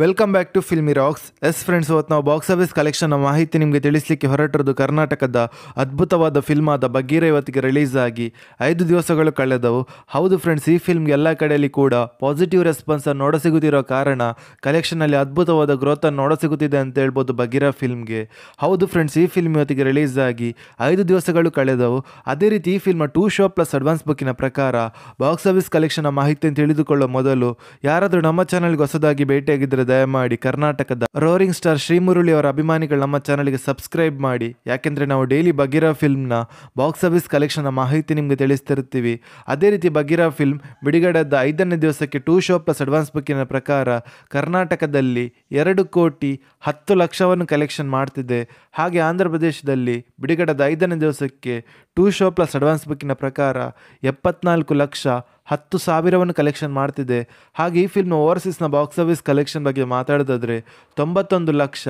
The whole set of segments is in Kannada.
welcome back to filmy rocks yes friends ಇವತ್ತು ನಾವು ಬಾಕ್ಸ್ ಆಫೀಸ್ ಕಲೆಕ್ಷನ್ನ ಮಾಹಿತಿ ನಿಮಗೆ ತಿಳಿಸಲಿಕ್ಕೆ ಹೊರಟಿರೋದು ಕರ್ನಾಟಕದ ಅದ್ಭುತವಾದ ಫಿಲ್ಮ್ ಆದ ಬಗೀರ ಇವತ್ತಿಗೆ ರಿಲೀಸ್ ಆಗಿ ಐದು ದಿವಸಗಳು ಕಳೆದವು ಹೌದು ಫ್ರೆಂಡ್ಸ್ ಈ ಫಿಲ್ಮ್ಗೆ ಎಲ್ಲ ಕಡೆಯಲ್ಲಿ ಕೂಡ ಪಾಸಿಟಿವ್ ರೆಸ್ಪಾನ್ಸ್ ನೋಡಸಿಗುತ್ತಿರೋ ಕಾರಣ ಕಲೆಕ್ಷನಲ್ಲಿ ಅದ್ಭುತವಾದ ಗ್ರೋತನ್ನು ನೋಡಸಿಗುತ್ತಿದೆ ಅಂತ ಹೇಳ್ಬೋದು ಬಗೀರ ಫಿಲ್ಮ್ಗೆ ಹೌದು ಫ್ರೆಂಡ್ಸ್ ಈ ಫಿಲ್ಮ್ ಇವತ್ತಿಗೆ ರಿಲೀಸ್ ಆಗಿ ಐದು ದಿವಸಗಳು ಕಳೆದವು ಅದೇ ರೀತಿ ಈ film two show plus advance ಬುಕ್ಕಿನ ಪ್ರಕಾರ ಬಾಕ್ಸ್ ಆಫೀಸ್ ಕಲೆಕ್ಷನ್ನ ಮಾಹಿತಿಯನ್ನು ತಿಳಿದುಕೊಳ್ಳೋ ಮೊದಲು ಯಾರಾದರೂ ನಮ್ಮ ಚಾನಲ್ಗೆ ಹೊಸದಾಗಿ ಭೇಟಿಯಾಗಿದ್ದರೆ ದಯಮಾಡಿ ಕರ್ನಾಟಕದ ರೋರಿಂಗ್ ಸ್ಟಾರ್ ಶ್ರೀಮುರುಳಿ ಅವರ ಅಭಿಮಾನಿಗಳು ನಮ್ಮ ಚಾನಲ್ಗೆ ಸಬ್ಸ್ಕ್ರೈಬ್ ಮಾಡಿ ಯಾಕೆಂದರೆ ನಾವು ಡೈಲಿ ಬಗೀರಾ ಫಿಲ್ಮ್ನ ಬಾಕ್ಸ್ ಆಫೀಸ್ ಕಲೆಕ್ಷನ್ನ ಮಾಹಿತಿ ನಿಮಗೆ ತಿಳಿಸ್ತಿರ್ತೀವಿ ಅದೇ ರೀತಿ ಬಗೀರಾ ಫಿಲ್ಮ್ ಬಿಡುಗಡೆದ ಐದನೇ ದಿವಸಕ್ಕೆ ಟೂ ಶೋ ಪ್ಲಸ್ ಅಡ್ವಾನ್ಸ್ ಬುಕ್ಕಿನ ಪ್ರಕಾರ ಕರ್ನಾಟಕದಲ್ಲಿ ಎರಡು ಕೋಟಿ ಹತ್ತು ಲಕ್ಷವನ್ನು ಕಲೆಕ್ಷನ್ ಮಾಡ್ತಿದೆ ಹಾಗೆ ಆಂಧ್ರ ಪ್ರದೇಶದಲ್ಲಿ ಬಿಡುಗಡೆದ ಐದನೇ ದಿವಸಕ್ಕೆ ಟೂ ಶೋ ಪ್ಲಸ್ ಅಡ್ವಾನ್ಸ್ ಬುಕ್ಕಿನ ಪ್ರಕಾರ ಎಪ್ಪತ್ನಾಲ್ಕು ಲಕ್ಷ ಹತ್ತು ಸಾವಿರವನ್ನು ಕಲೆಕ್ಷನ್ ಮಾಡ್ತಿದೆ ಹಾಗೆ ಈ ಫಿಲ್ಮ್ ಓವರ್ಸೀಸ್ನ ಬಾಕ್ಸ್ ಆಫೀಸ್ ಕಲೆಕ್ಷನ್ ಬಗ್ಗೆ ಮಾತಾಡೋದಾದರೆ ತೊಂಬತ್ತೊಂದು ಲಕ್ಷ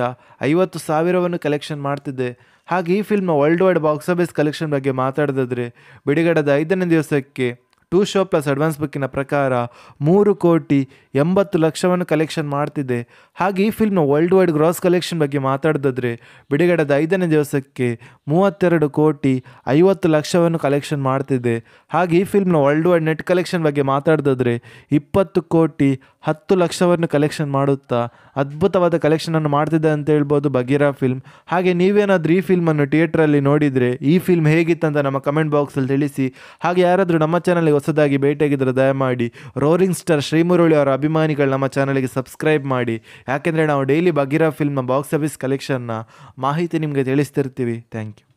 ಐವತ್ತು ಸಾವಿರವನ್ನು ಕಲೆಕ್ಷನ್ ಮಾಡ್ತಿದೆ ಹಾಗೆ ಈ film world wide box office collection ಬಗ್ಗೆ ಮಾತಾಡೋದಾದರೆ ಬಿಡುಗಡೆದ ಐದನೇ ದಿವಸಕ್ಕೆ ಟೂ ಶೋ ಪ್ಲಸ್ ಅಡ್ವಾನ್ಸ್ ಬುಕ್ಕಿನ ಪ್ರಕಾರ ಮೂರು ಕೋಟಿ ಎಂಬತ್ತು ಲಕ್ಷವನ್ನು ಕಲೆಕ್ಷನ್ ಮಾಡ್ತಿದೆ ಹಾಗೆ ಈ ಫಿಲ್ಮ್ನ ವರ್ಲ್ಡ್ ವೈಡ್ ಗ್ರಾಸ್ ಕಲೆಕ್ಷನ್ ಬಗ್ಗೆ ಮಾತಾಡಿದ್ರೆ ಬಿಡುಗಡೆದ ಐದನೇ ದಿವಸಕ್ಕೆ ಮೂವತ್ತೆರಡು ಕೋಟಿ ಐವತ್ತು ಲಕ್ಷವನ್ನು ಕಲೆಕ್ಷನ್ ಮಾಡ್ತಿದೆ ಹಾಗೆ ಈ ಫಿಲ್ಮ್ನ ವರ್ಲ್ಡ್ ವೈಡ್ ನೆಟ್ ಕಲೆಕ್ಷನ್ ಬಗ್ಗೆ ಮಾತಾಡಿದ್ರೆ ಇಪ್ಪತ್ತು ಕೋಟಿ ಹತ್ತು ಲಕ್ಷವನ್ನು ಕಲೆಕ್ಷನ್ ಮಾಡುತ್ತಾ ಅದ್ಭುತವಾದ ಕಲೆಕ್ಷನನ್ನು ಮಾಡ್ತಿದೆ ಅಂತ ಹೇಳ್ಬೋದು ಬಗೀರಾ ಫಿಲ್ಮ್ ಹಾಗೆ ನೀವೇನಾದರೂ ಈ ಫಿಲ್ಮನ್ನು ಥಿಯೇಟ್ರಲ್ಲಿ ನೋಡಿದರೆ ಈ ಫಿಲ್ಮ್ ಹೇಗಿತ್ತಂತ ನಮ್ಮ ಕಮೆಂಟ್ ಬಾಕ್ಸಲ್ಲಿ ತಿಳಿಸಿ ಹಾಗೆ ಯಾರಾದರೂ ನಮ್ಮ ಚಾನಲ್ಗೆ ಹೊಸದಾಗಿ ಭೇಟಿಯಾಗಿದ್ದರೆ ದಯಮಾಡಿ ರೋರಿಂಗ್ ಸ್ಟಾರ್ ಶ್ರೀಮುರುಳಿ ಅವರ ಅಭಿಮಾನಿಗಳು ನಮ್ಮ ಚಾನಲ್ಗೆ ಸಬ್ಸ್ಕ್ರೈಬ್ ಮಾಡಿ ಯಾಕೆಂದರೆ ನಾವು ಡೈಲಿ ಬಗೀರಾ ಫಿಲ್ಮ್ನ ಬಾಕ್ಸ್ ಆಫೀಸ್ ಕಲೆಕ್ಷನ್ನ ಮಾಹಿತಿ ನಿಮಗೆ ತಿಳಿಸ್ತಿರ್ತೀವಿ ಥ್ಯಾಂಕ್ ಯು